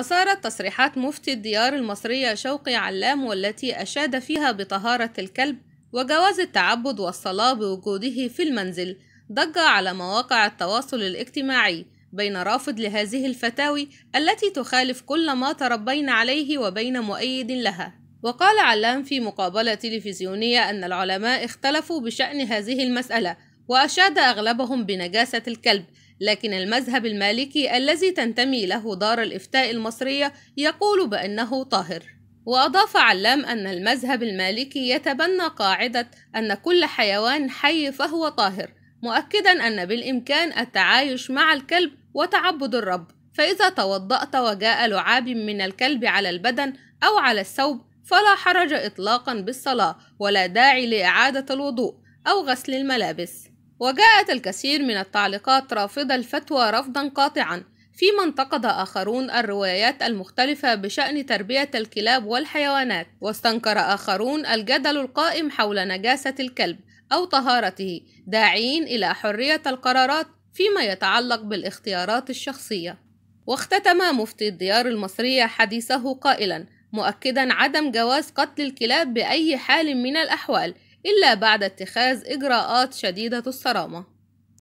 أثارت تصريحات مفتي الديار المصرية شوقي علام والتي أشاد فيها بطهارة الكلب وجواز التعبد والصلاة بوجوده في المنزل ضجة على مواقع التواصل الاجتماعي بين رافض لهذه الفتاوي التي تخالف كل ما تربينا عليه وبين مؤيد لها وقال علام في مقابلة تلفزيونية أن العلماء اختلفوا بشأن هذه المسألة وأشاد أغلبهم بنجاسة الكلب لكن المذهب المالكي الذي تنتمي له دار الإفتاء المصرية يقول بأنه طاهر وأضاف علام أن المذهب المالكي يتبنى قاعدة أن كل حيوان حي فهو طاهر مؤكدا أن بالإمكان التعايش مع الكلب وتعبد الرب فإذا توضأت وجاء لعاب من الكلب على البدن أو على الثوب فلا حرج إطلاقا بالصلاة ولا داعي لإعادة الوضوء أو غسل الملابس وجاءت الكثير من التعليقات رافضة الفتوى رفضا قاطعا فيما انتقد آخرون الروايات المختلفة بشأن تربية الكلاب والحيوانات واستنكر آخرون الجدل القائم حول نجاسة الكلب أو طهارته داعين إلى حرية القرارات فيما يتعلق بالاختيارات الشخصية واختتم مفتي الديار المصرية حديثه قائلا مؤكدا عدم جواز قتل الكلاب بأي حال من الأحوال إلا بعد اتخاذ إجراءات شديدة الصرامة